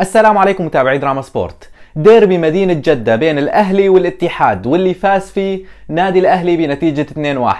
السلام عليكم متابعي دراما سبورت ديربي مدينة جدة بين الأهلي والاتحاد واللي فاز فيه نادي الأهلي بنتيجة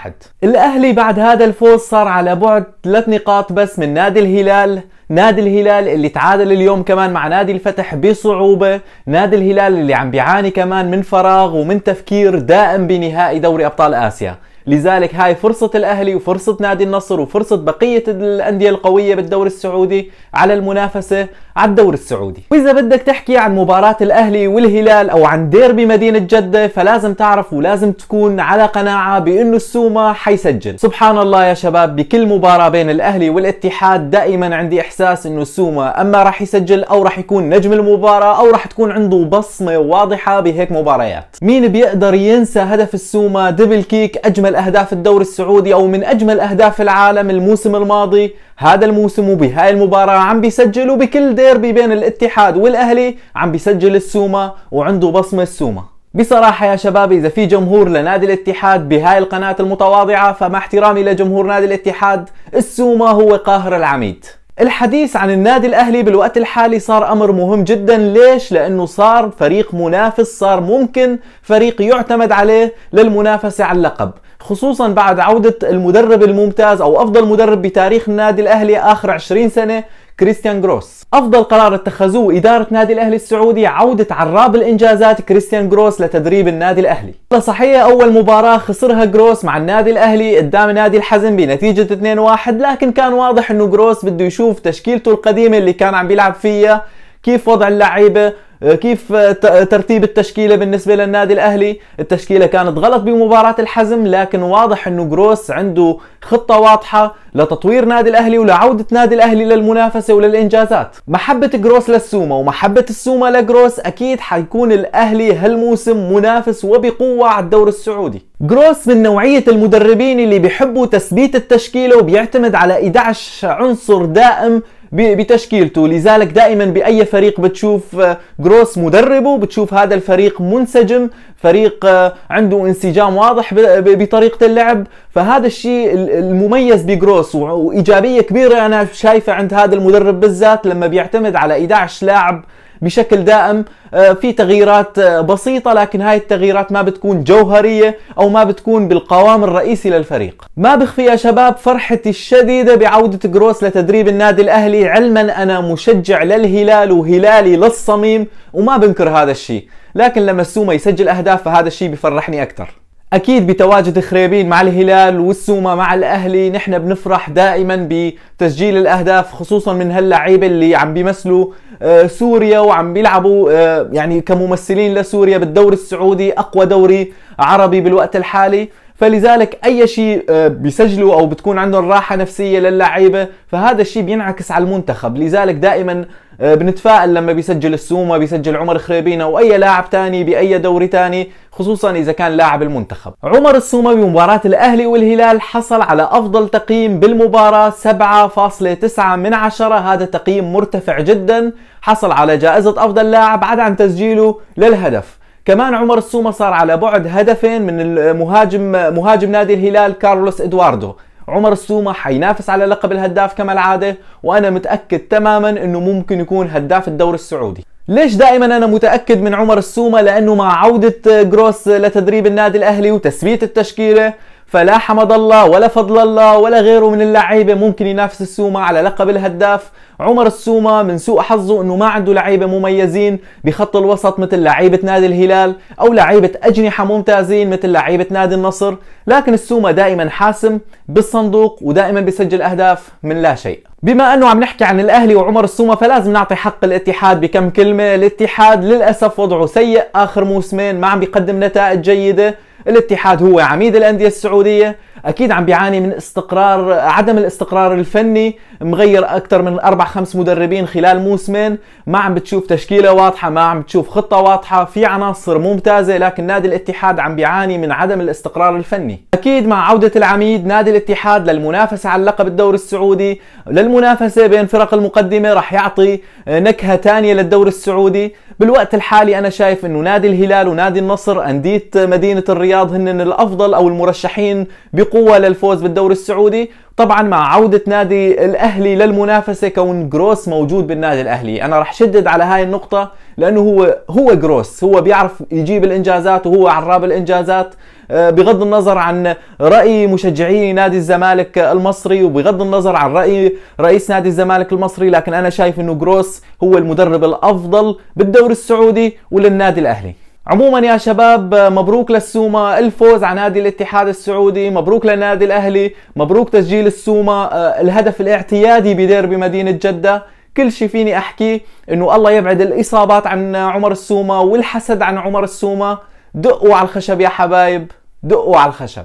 2-1 الأهلي بعد هذا الفوز صار على بعد 3 نقاط بس من نادي الهلال نادي الهلال اللي تعادل اليوم كمان مع نادي الفتح بصعوبة نادي الهلال اللي عم بيعاني كمان من فراغ ومن تفكير دائم بنهائي دوري أبطال آسيا لذلك هاي فرصة الأهلي وفرصة نادي النصر وفرصة بقية الأندية القوية بالدوري السعودي على المنافسة على الدور السعودي وإذا بدك تحكي عن مباراة الأهلي والهلال أو عن ديربي مدينة جدة فلازم تعرف ولازم تكون على قناعة بأنه السومة حيسجل سبحان الله يا شباب بكل مباراة بين الأهلي والاتحاد دائما عندي إحساس أنه السومة أما راح يسجل أو راح يكون نجم المباراة أو راح تكون عنده بصمة واضحة بهيك مباريات مين بيقدر ينسى هدف السومة دبل كيك أجمل أهداف الدوري السعودي أو من أجمل أهداف العالم الموسم الماضي هذا الموسم وبهاي المباراة عم بيسجل وبكل ديربي بين الاتحاد والأهلي عم بيسجل السومة وعنده بصمة السومة بصراحة يا شباب إذا في جمهور لنادي الاتحاد بهاي القناة المتواضعة فمع احترامي لجمهور نادي الاتحاد السومة هو قاهر العميد الحديث عن النادي الاهلي بالوقت الحالي صار امر مهم جدا ليش لانه صار فريق منافس صار ممكن فريق يعتمد عليه للمنافسه على اللقب خصوصا بعد عودة المدرب الممتاز أو أفضل مدرب بتاريخ النادي الأهلي آخر 20 سنة كريستيان جروس أفضل قرار اتخذوه إدارة نادي الأهلي السعودي عودة عراب الإنجازات كريستيان جروس لتدريب النادي الأهلي صحيح أول مباراة خسرها جروس مع النادي الأهلي قدام نادي الحزم بنتيجة 2-1 لكن كان واضح أنه جروس بده يشوف تشكيلته القديمة اللي كان عم بيلعب فيها كيف وضع اللعيبه آه، كيف آه، آه، ترتيب التشكيله بالنسبه للنادي الاهلي التشكيله كانت غلط بمباراه الحزم لكن واضح انه جروس عنده خطه واضحه لتطوير نادي الاهلي ولعوده نادي الاهلي للمنافسه وللانجازات محبه جروس للسومه ومحبه السومه لجروس اكيد حيكون الاهلي هالموسم منافس وبقوه على الدوري السعودي جروس من نوعيه المدربين اللي بيحبوا تثبيت التشكيله وبيعتمد على 11 عنصر دائم بتشكيلته لذلك دائما باي فريق بتشوف آه، جروس مدربه بتشوف هذا الفريق منسجم فريق آه، عنده انسجام واضح بطريقه اللعب فهذا الشيء المميز بجروس وايجابيه كبيره انا شايفه عند هذا المدرب بالذات لما بيعتمد على 11 لاعب بشكل دائم آه، في تغييرات آه، بسيطة لكن هاي التغييرات ما بتكون جوهرية أو ما بتكون بالقوام الرئيسي للفريق ما بخفي يا شباب فرحتي الشديدة بعودة جروس لتدريب النادي الأهلي علما أنا مشجع للهلال وهلالي للصميم وما بنكر هذا الشيء لكن لما السومة يسجل أهداف فهذا الشيء بفرحني أكثر اكيد بتواجد خريبين مع الهلال والسومه مع الاهلي نحن بنفرح دائما بتسجيل الاهداف خصوصا من هاللعيبه اللي عم بيمثلوا آه، سوريا وعم بيلعبوا آه، يعني كممثلين لسوريا بالدوري السعودي اقوى دوري عربي بالوقت الحالي فلذلك اي شيء آه، بيسجلوا او بتكون عندهم راحه نفسيه للعيبه فهذا الشيء بينعكس على المنتخب لذلك دائما آه، بنتفائل لما بيسجل السومه بيسجل عمر خريبينا او اي لاعب تاني باي دوري تاني خصوصا اذا كان لاعب المنتخب عمر السومه بمباراه الاهلي والهلال حصل على افضل تقييم بالمباراه 7.9 من عشرة هذا تقييم مرتفع جدا حصل على جائزه افضل لاعب عدا عن تسجيله للهدف كمان عمر السومه صار على بعد هدفين من المهاجم مهاجم نادي الهلال كارلوس ادواردو عمر السومة حينافس على لقب الهداف كما العادة وأنا متأكد تماما أنه ممكن يكون هداف الدوري السعودي ليش دائما انا متاكد من عمر السومه لانه مع عوده جروس لتدريب النادي الاهلي وتثبيت التشكيله فلا حمد الله ولا فضل الله ولا غيره من اللعيبه ممكن ينافس السوما على لقب الهداف عمر السوما من سوء حظه انه ما عنده لعيبه مميزين بخط الوسط مثل لعيبه نادي الهلال او لعيبه اجنحه ممتازين مثل لعيبه نادي النصر لكن السوما دائما حاسم بالصندوق ودائما بيسجل اهداف من لا شيء بما انه عم نحكي عن الاهلي وعمر السومه فلازم نعطي حق الاتحاد بكم كلمه الاتحاد للاسف وضعه سيء اخر موسمين ما عم بيقدم نتائج جيده الاتحاد هو عميد الأندية السعودية اكيد عم بيعاني من استقرار عدم الاستقرار الفني مغير اكثر من اربع خمس مدربين خلال موسمين ما عم بتشوف تشكيله واضحه ما عم بتشوف خطه واضحه في عناصر ممتازه لكن نادي الاتحاد عم بيعاني من عدم الاستقرار الفني اكيد مع عوده العميد نادي الاتحاد للمنافسه على لقب الدوري السعودي للمنافسه بين فرق المقدمه راح يعطي آه، نكهه ثانيه للدوري السعودي بالوقت الحالي انا شايف انه نادي الهلال ونادي النصر انديه مدينه الرياض هن الافضل او المرشحين قوه للفوز بالدوري السعودي طبعا مع عوده نادي الاهلي للمنافسه كون جروس موجود بالنادي الاهلي انا راح شدد على هاي النقطه لانه هو هو جروس هو بيعرف يجيب الانجازات وهو عراب الانجازات آه، بغض النظر عن راي مشجعي نادي الزمالك المصري وبغض النظر عن راي رئيس نادي الزمالك المصري لكن انا شايف انه جروس هو المدرب الافضل بالدوري السعودي وللنادي الاهلي عموما يا شباب مبروك للسومة الفوز على نادي الاتحاد السعودي مبروك للنادي الأهلي مبروك تسجيل السومة آه، الهدف الاعتيادي بديربي مدينة جدة كل شي فيني أحكيه أنه الله يبعد الإصابات عن عمر السومة والحسد عن عمر السومة دقوا على الخشب يا حبايب دقوا على الخشب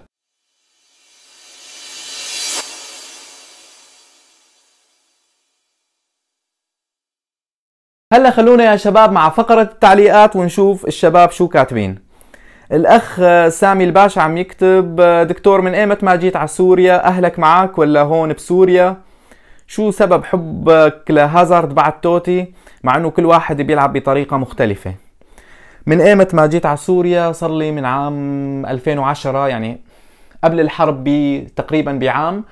هلا خلونا يا شباب مع فقرة التعليقات ونشوف الشباب شو كاتبين الأخ سامي الباشا عم يكتب دكتور من ايمت ما جيت على سوريا أهلك معك ولا هون بسوريا شو سبب حبك لهازارد بعد توتي مع انه كل واحد بيلعب بطريقة مختلفة من ايمت ما جيت على سوريا صار لي من عام 2010 يعني قبل الحرب بتقريبا بعام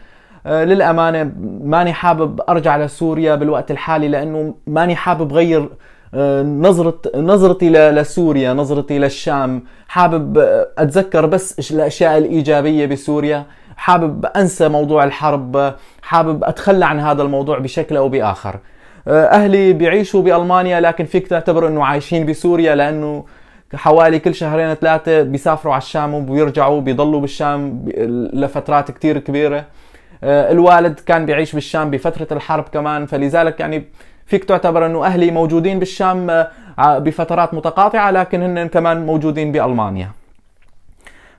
آه، للامانه ماني حابب ارجع لسوريا بالوقت الحالي لانه ماني حابب غير آه، نظرة نظرتي لسوريا نظرتي للشام حابب آه، اتذكر بس الاشياء الايجابيه بسوريا حابب انسى موضوع الحرب حابب اتخلى عن هذا الموضوع بشكل او باخر اهلي بيعيشوا بالمانيا لكن فيك تعتبر انه عايشين بسوريا لانه حوالي كل شهرين ثلاثه بيسافروا على الشام وبيرجعوا بيضلوا بالشام لفترات كتير كبيره آه، الوالد كان بيعيش بالشام بفترة الحرب كمان فلذلك يعني فيك تعتبر انه اهلي موجودين بالشام آه، بفترات متقاطعة لكن هن كمان موجودين بألمانيا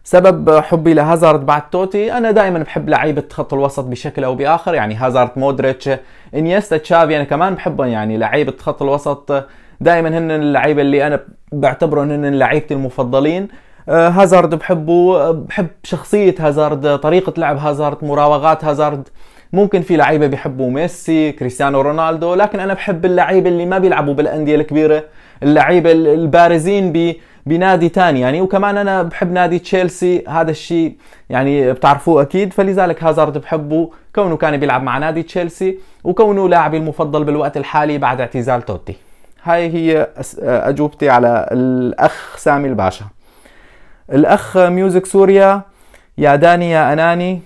سبب حبي لهازارد بعد توتي انا دائما بحب لعيبه خط الوسط بشكل او باخر يعني هازارد مودريتش انيستا تشافي انا كمان بحبهم يعني لعيبه خط الوسط دائما هن اللعيبه اللي انا بعتبرهم هن لعيبتي المفضلين آه، هازارد بحبه آه، بحب شخصية هازارد طريقة لعب هازارد مراوغات هازارد ممكن في لعيبه بيحبوا ميسي كريستيانو رونالدو لكن انا بحب اللعيبه اللي ما بيلعبوا بالانديه الكبيره اللعيبه البارزين بنادي تاني يعني وكمان انا بحب نادي تشيلسي هذا الشيء يعني بتعرفوه اكيد فلذلك هازارد بحبه كونه كان بيلعب مع نادي تشيلسي وكونه لاعبي المفضل بالوقت الحالي بعد اعتزال توتي هاي هي آه، اجوبتي على الاخ سامي الباشا الاخ ميوزك سوريا يا داني يا اناني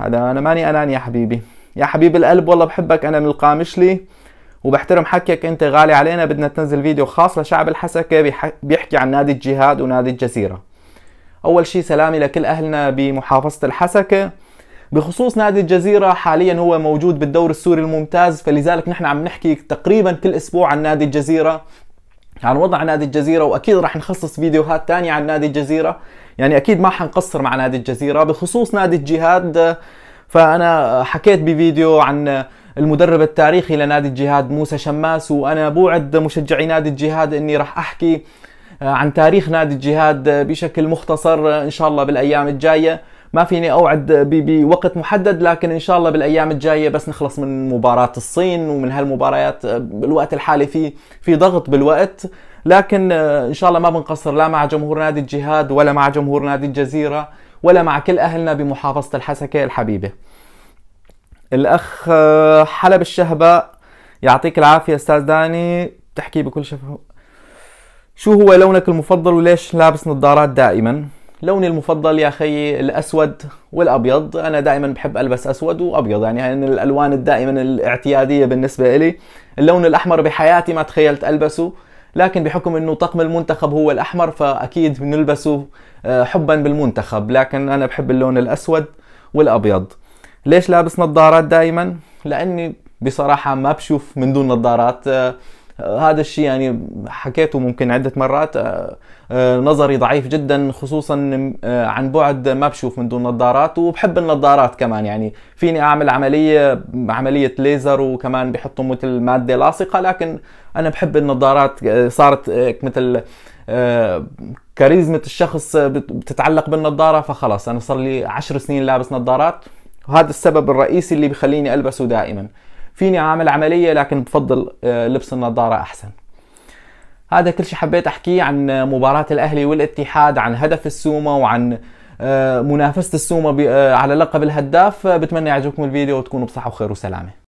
هذا انا ماني اناني يا حبيبي يا حبيب القلب والله بحبك انا من القامشلي وبحترم حكيك انت غالي علينا بدنا تنزل فيديو خاص لشعب الحسكه بيحكي عن نادي الجهاد ونادي الجزيره اول شيء سلامي لكل اهلنا بمحافظه الحسكه بخصوص نادي الجزيرة حاليا هو موجود بالدور السوري الممتاز فلذلك نحن عم نحكي تقريبا كل اسبوع عن نادي الجزيرة عن وضع نادي الجزيرة وأكيد راح نخصص فيديوهات تانية عن نادي الجزيرة يعني أكيد ما حنقصر مع نادي الجزيرة بخصوص نادي الجهاد فأنا حكيت بفيديو عن المدرب التاريخي لنادي الجهاد موسى شماس وأنا بوعد مشجعي نادي الجهاد أني راح أحكي آه، عن تاريخ نادي الجهاد بشكل مختصر إن شاء الله بالأيام الجاية ما فيني اوعد بوقت محدد لكن ان شاء الله بالايام الجايه بس نخلص من مباراه الصين ومن هالمباريات آه، بالوقت الحالي في في ضغط بالوقت لكن آه، ان شاء الله ما بنقصر لا مع جمهور نادي الجهاد ولا مع جمهور نادي الجزيره ولا مع كل اهلنا بمحافظه الحسكه الحبيبه. الاخ آه، حلب الشهباء يعطيك العافيه استاذ داني تحكي بكل شفافيه شو هو لونك المفضل وليش لابس نظارات دائما؟ لوني المفضل يا اخي الاسود والابيض انا دائما بحب البس اسود وابيض يعني, يعني الالوان الدائما الاعتياديه بالنسبه لي اللون الاحمر بحياتي ما تخيلت البسه لكن بحكم انه طقم المنتخب هو الاحمر فاكيد بنلبسه آه، حبا بالمنتخب لكن انا بحب اللون الاسود والابيض ليش لابس نظارات دائما لاني بصراحه ما بشوف من دون نظارات آه، هذا الشيء يعني حكيته ممكن عده مرات آه، آه، نظري ضعيف جدا خصوصا آه، عن بعد ما بشوف من دون نظارات وبحب النظارات كمان يعني فيني اعمل عمليه عمليه ليزر وكمان بحطوا مثل ماده لاصقه لكن انا بحب النظارات صارت مثل كاريزمة الشخص بتتعلق بالنظارة فخلص أنا صار لي عشر سنين لابس نظارات وهذا السبب الرئيسي اللي بخليني ألبسه دائما فيني اعمل عمليه لكن بفضل آه، لبس النظاره احسن هذا كل شيء حبيت احكيه عن مباراه الاهلي والاتحاد عن هدف السومه وعن آه، منافسه السومه آه، على لقب الهداف بتمنى يعجبكم الفيديو وتكونوا بصحه وخير وسلامه